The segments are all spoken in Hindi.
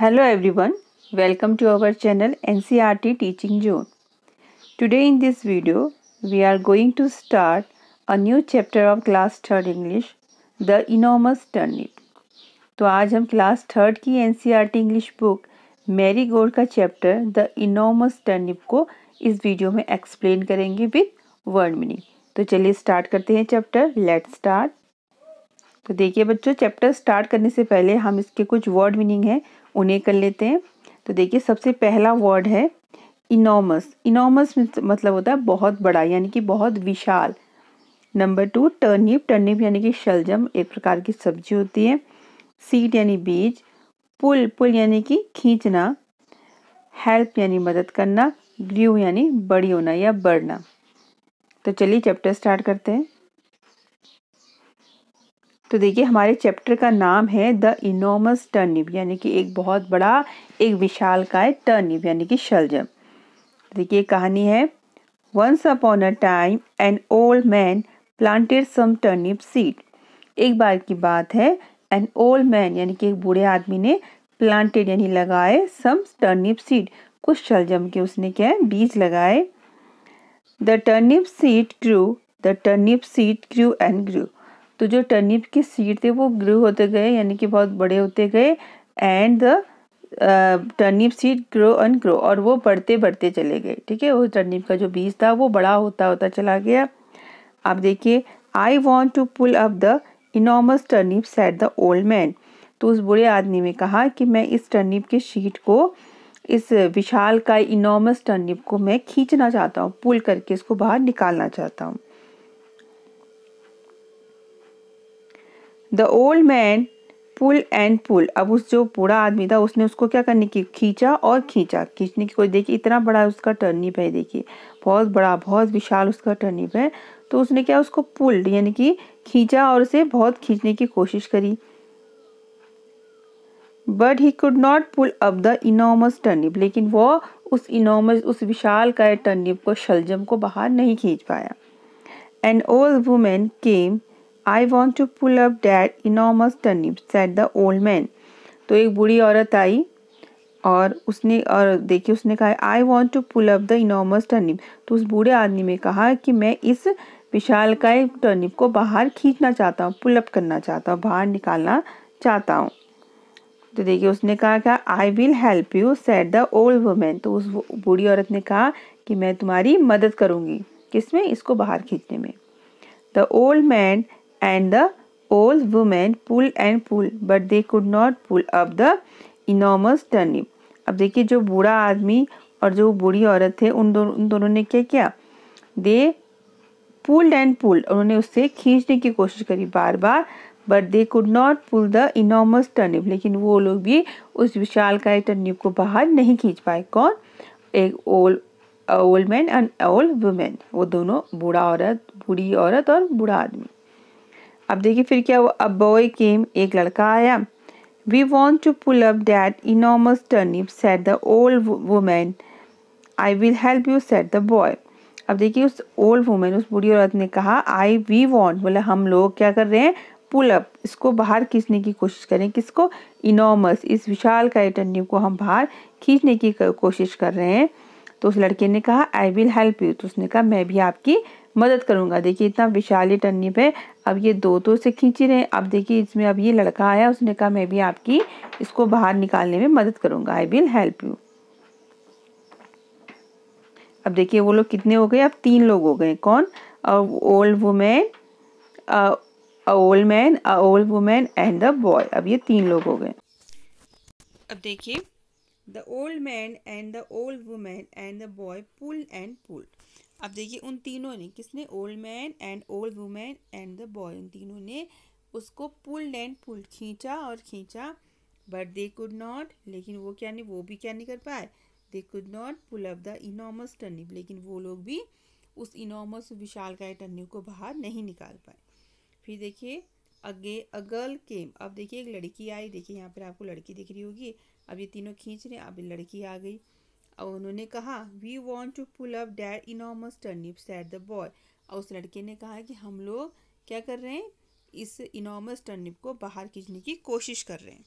hello everyone welcome to our channel NCRT teaching zone today in this video we are going to start a new chapter of class third English the enormous turnip तो आज हम क्लास थर्ड की NCERT English book Marigold का चैप्टर द इनोमस टर्निप को इस वीडियो में एक्सप्लेन करेंगे विथ वर्ड मीनिंग तो चलिए स्टार्ट करते हैं चैप्टर लेट स्टार्ट तो देखिए बच्चों चैप्टर स्टार्ट करने से पहले हम इसके कुछ वर्ड मीनिंग हैं उन्हें कर लेते हैं तो देखिए सबसे पहला वर्ड है इनॉमस इनॉमस मतलब होता है बहुत बड़ा यानी कि बहुत विशाल नंबर टू टर्निप टर्निप यानी कि शलजम एक प्रकार की सब्जी होती है सीड यानी बीज पुल पुल यानी कि खींचना हेल्प यानी मदद करना ग्रीव यानी बड़ी होना या बढ़ना तो चलिए चैप्टर स्टार्ट करते हैं तो देखिए हमारे चैप्टर का नाम है द इनोमस टर्निप यानी कि एक बहुत बड़ा एक विशाल काय टर्निप यानी कि शलजम देखिए कहानी है once upon a time an old man planted some turnip seed एक बार की बात है एन ओल्ड मैन यानी कि एक बूढ़े आदमी ने प्लांटेड यानी लगाए सम टर्निप सीड कुछ शलजम के उसने क्या है बीज लगाए the turnip seed grew the turnip seed grew and grew तो जो टर्निप की सीड थे वो ग्रो होते गए यानी कि बहुत बड़े होते गए and the turnip seed grow and grow और वो बढ़ते बढ़ते चले गए ठीक है वो टर्निप का जो बीज था वो बड़ा होता होता चला गया आप देखिए I want to pull up the enormous turnip said the old man तो उस बुरे आदमी ने कहा कि मैं इस टर्निप के शीट को इस विशाल का इनॉमस टर्निप को मैं खींचना चाहता हूँ पुल करके इसको बाहर निकालना चाहता हूँ the old man pull and pull अब उस जो बूढ़ा आदमी था उसने उसको क्या करने की खींचा और खींचा खींचने की कोई देखिए इतना बड़ा उसका टर्निप है देखिए बहुत बड़ा बहुत विशाल उसका टर्निप है तो उसने क्या उसको पुल यानी कि खींचा और उसे बहुत खींचने की कोशिश करी but he could not pull up the enormous turnip लेकिन वो उस इनॉमस उस विशाल का टर्निप को शलजम को बाहर नहीं खींच पाया and old woman came I want to pull up that enormous turnip said the old man तो एक बूढ़ी औरत आई और उसने और देखिए उसने कहा I want to pull up the enormous turnip तो उस बूढ़े आदमी ने कहा कि मैं इस विशाल का टर्निप को बाहर खींचना चाहता हूँ पुलअप करना चाहता हूँ बाहर निकालना चाहता हूँ तो देखिए उसने कहा क्या I will help you said the old woman तो उस बूढ़ी औरत ने कहा कि मैं तुम्हारी मदद करूँगी किसमें इसको बाहर खींचने में the old man and the old woman pulled and pulled but they could not pull up the enormous turnip अब देखिए जो बूढ़ा आदमी और जो बूढ़ी औरत थे उन दोनों उन दोनों ने क्या किया दे पुल्ड एंड पुल्ड उन्होंने उससे खींचने की कोशिश करी बार बार but they could not pull the enormous turnip लेकिन वो लोग भी उस विशाल काय टर्निप को बाहर नहीं खींच पाए कौन एक old old man and old woman वो दोनों बूढ़ा औरत बूढ़ी औरत और बूढ़ा आदमी अब देखिए फिर क्या हुआ अब बॉय केम एक लड़का आया we want to pull up that enormous turnip said the old woman I will help you said the boy अब देखिए उस ओल्ड वुमेन उस बूढ़ी औरत ने कहा आई वी वॉन्ट बोले हम लोग क्या कर रहे हैं पुल अप इसको बाहर खींचने की कोशिश करें किसको इनॉमस इस विशाल का टर्निप को हम बाहर खींचने की कोशिश कर रहे हैं तो उस लड़के ने कहा आई विल हेल्प यू तो उसने कहा मैं भी आपकी मदद करूँगा देखिए इतना विशाली टन्नी पे अब ये दो तो से खींची रहे अब देखिए इसमें अब ये लड़का आया उसने कहा मैं भी आपकी इसको बाहर निकालने में मदद करूँगा आई विल हेल्प यू अब देखिए वो लोग कितने हो गए अब तीन लोग हो गए कौन old woman old man old woman and the boy अब ये तीन लोग हो गए अब देखिए the old man and the old woman and the boy pull and pull अब देखिए उन तीनों ने किसने old man and old woman and the boy उन तीनों ने उसको पुल एंड पुल खींचा और खींचा बट दे कुड नॉट लेकिन वो क्या नहीं वो भी क्या नहीं कर पाए they could not pull up the enormous turnip लेकिन वो लोग भी उस इनॉमस का टर्निप को बाहर नहीं निकाल पाए फिर देखिए अगे अगल केम अब देखिए एक लड़की आई देखिए यहाँ पर आपको लड़की दिख रही होगी अब ये तीनों खींच रहे हैं अब लड़की आ गई और उन्होंने कहा we want to pull up that enormous turnip said the boy और उस लड़के ने कहा कि हम लोग क्या कर रहे हैं इस इनॉमस टर्निप को बाहर खींचने की कोशिश कर रहे हैं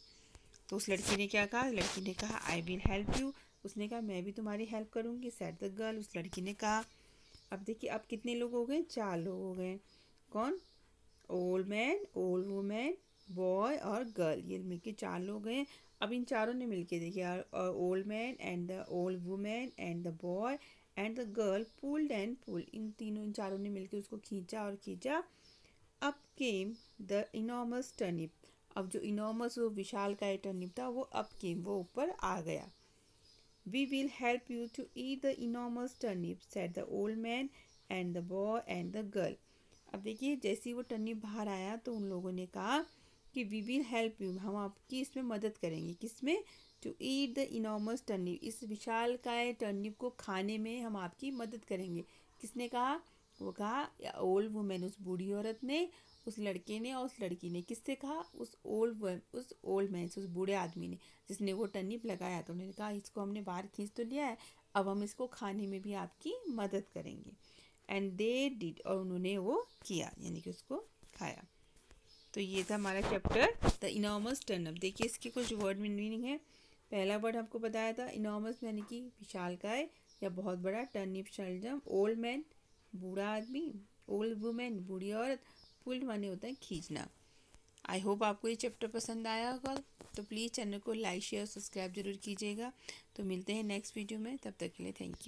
तो उस लड़की ने क्या कहा लड़की ने कहा आई विल हेल्प यू उसने कहा मैं भी तुम्हारी हेल्प करूँगी सैट द गर्ल उस लड़की ने कहा अब देखिए अब कितने लोग हो गए चार लोग हो गए कौन old man old woman boy और गर्ल ये मिलके चार लोग हैं अब इन चारों ने मिलके देखिए old man and the old woman and the boy and the girl pulled and pull इन तीनों इन चारों ने मिलके उसको खींचा और खींचा up came the enormous turnip अब जो इनॉमस वो विशाल का टर्निप था वो अप केम वो ऊपर आ गया we will help you to eat the enormous turnip said the old man and the boy and the girl अब देखिए जैसे ही वो टर्निप बाहर आया तो उन लोगों ने कहा कि वी विल हेल्प यू हम आपकी इसमें मदद करेंगे किस में to eat the enormous turnip इस विशाल काय टर्निप को खाने में हम आपकी मदद करेंगे किसने कहा वो कहा ओल्ड वुमेन उस बूढ़ी औरत ने उस लड़के ने और उस लड़की ने किससे कहा उस ओल्ड उस ओल्ड मैन से उस बूढ़े आदमी ने जिसने वो टर्निप लगाया तो उन्होंने कहा इसको हमने बाहर खींच तो लिया है अब हम इसको खाने में भी आपकी मदद करेंगे एंड दे डिड और उन्होंने वो किया यानी कि उसको खाया तो ये था हमारा चैप्टर द इनॉमस टर्नअप देखिए इसके कुछ वर्ड मीनिंग है पहला वर्ड हमको बताया था इनॉमस यानी कि विशाल काय या बहुत बड़ा टर्निप शलजम ओल्ड मैन बूढ़ा आदमी ओल्ड वुमेन बूढ़ी औरत पुल्ड माने होता है खींचना आई होप आपको ये चैप्टर पसंद आया होगा तो प्लीज़ चैनल को लाइक शेयर सब्सक्राइब जरूर कीजिएगा तो मिलते हैं नेक्स्ट वीडियो में तब तक के लिए थैंक यू